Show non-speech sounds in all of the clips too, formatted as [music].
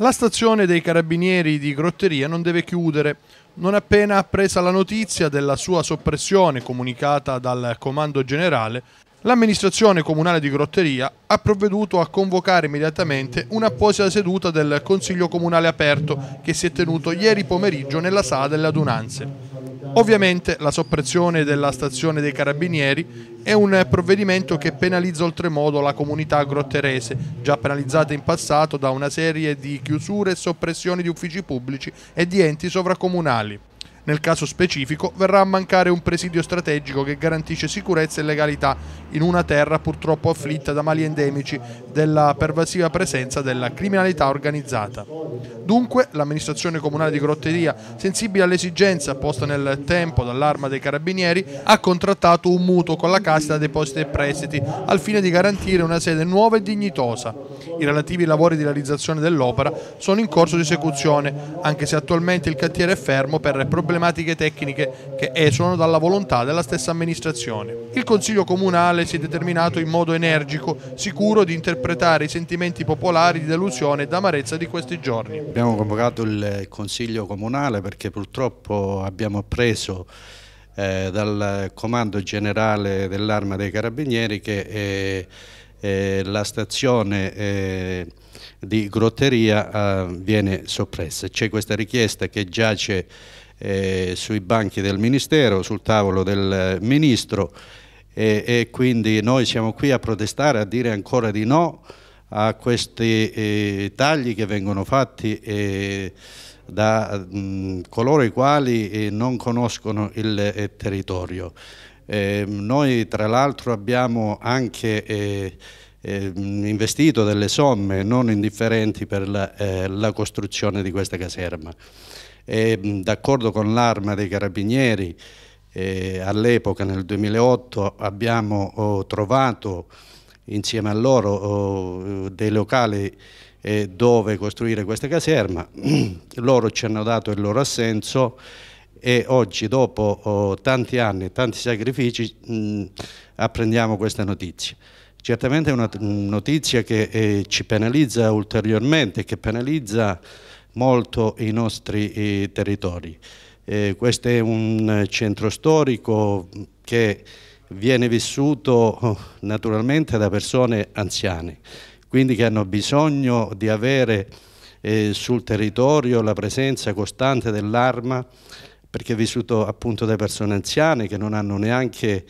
La stazione dei carabinieri di Grotteria non deve chiudere. Non appena appresa la notizia della sua soppressione comunicata dal comando generale, l'amministrazione comunale di Grotteria ha provveduto a convocare immediatamente un'apposita seduta del Consiglio Comunale aperto che si è tenuto ieri pomeriggio nella sala delle adunanze. Ovviamente la soppressione della stazione dei Carabinieri è un provvedimento che penalizza oltremodo la comunità grotterese, già penalizzata in passato da una serie di chiusure e soppressioni di uffici pubblici e di enti sovracomunali. Nel caso specifico verrà a mancare un presidio strategico che garantisce sicurezza e legalità in una terra purtroppo afflitta da mali endemici della pervasiva presenza della criminalità organizzata. Dunque l'amministrazione comunale di Grotteria, sensibile all'esigenza posta nel tempo dall'arma dei carabinieri, ha contrattato un mutuo con la Cassa Depositi e Prestiti al fine di garantire una sede nuova e dignitosa. I relativi lavori di realizzazione dell'opera sono in corso di esecuzione, anche se attualmente il cantiere è fermo per problemi problematiche tecniche che esulano dalla volontà della stessa amministrazione. Il Consiglio Comunale si è determinato in modo energico, sicuro di interpretare i sentimenti popolari di delusione e amarezza di questi giorni. Abbiamo convocato il Consiglio Comunale perché purtroppo abbiamo appreso eh, dal Comando Generale dell'Arma dei Carabinieri che eh, eh, la stazione eh, di Grotteria eh, viene soppressa. C'è questa richiesta che giace eh, sui banchi del Ministero, sul tavolo del eh, Ministro e, e, quindi noi siamo qui a protestare, a dire ancora di no a questi eh, tagli che vengono fatti eh, da mh, coloro i quali eh, non conoscono il eh, territorio. noi tra l'altro abbiamo anche investito delle somme non indifferenti per la, eh, la costruzione di questa caserma d'accordo con l'arma dei carabinieri eh, all'epoca nel 2008 abbiamo oh, trovato insieme a loro oh, dei locali eh, dove costruire questa caserma, [clears throat] loro ci hanno dato il loro assenso e oggi dopo oh, tanti anni e tanti sacrifici mh, apprendiamo questa notizia. Certamente è una notizia che eh, ci penalizza ulteriormente, che penalizza molto i nostri territori. Eh, questo è un centro storico che viene vissuto eh, naturalmente da persone anziane, quindi che hanno bisogno di avere eh, sul territorio la presenza costante dell'arma perché è vissuto appunto da persone anziane che non hanno neanche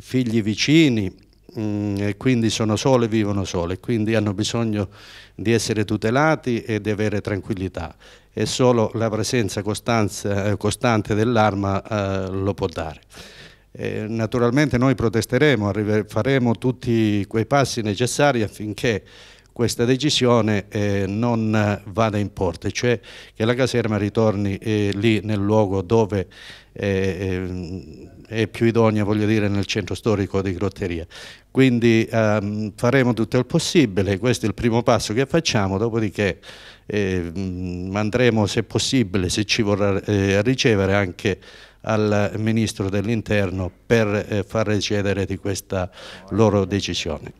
figli vicini Mm, e quindi sono sole vivono sole, quindi hanno bisogno di essere tutelati e di avere tranquillità e solo la presenza costanza, eh, costante dell'arma eh, lo può dare. E naturalmente noi protesteremo, faremo tutti quei passi necessari affinché questa decisione eh, non eh, vada in porte, cioè che la caserma ritorni eh, lì nel luogo dove eh, eh, è più idonea, voglio dire, nel centro storico di Grotteria. Quindi ehm, faremo tutto il possibile, questo è il primo passo che facciamo, dopodiché ehm, andremo, se possibile, se ci vorrà eh, a ricevere anche al Ministro dell'Interno per far recedere di questa loro decisione.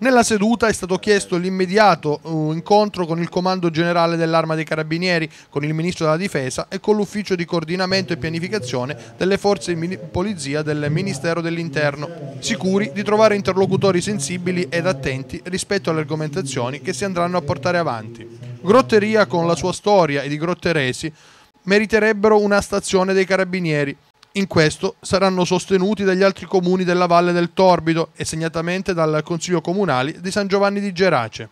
Nella seduta è stato chiesto l'immediato uh, incontro con il Comando Generale dell'Arma dei Carabinieri, con il Ministro della Difesa e con l'Ufficio di Coordinamento e Pianificazione delle Forze di Polizia del Ministero dell'Interno, sicuri di trovare interlocutori sensibili ed attenti rispetto alle argomentazioni che si andranno a portare avanti. Grotteria con la sua storia e di grotteresi meriterebbero una stazione dei Carabinieri, in questo saranno sostenuti dagli altri comuni della Valle del Torbido e segnatamente dal Consiglio Comunale di San Giovanni di Gerace.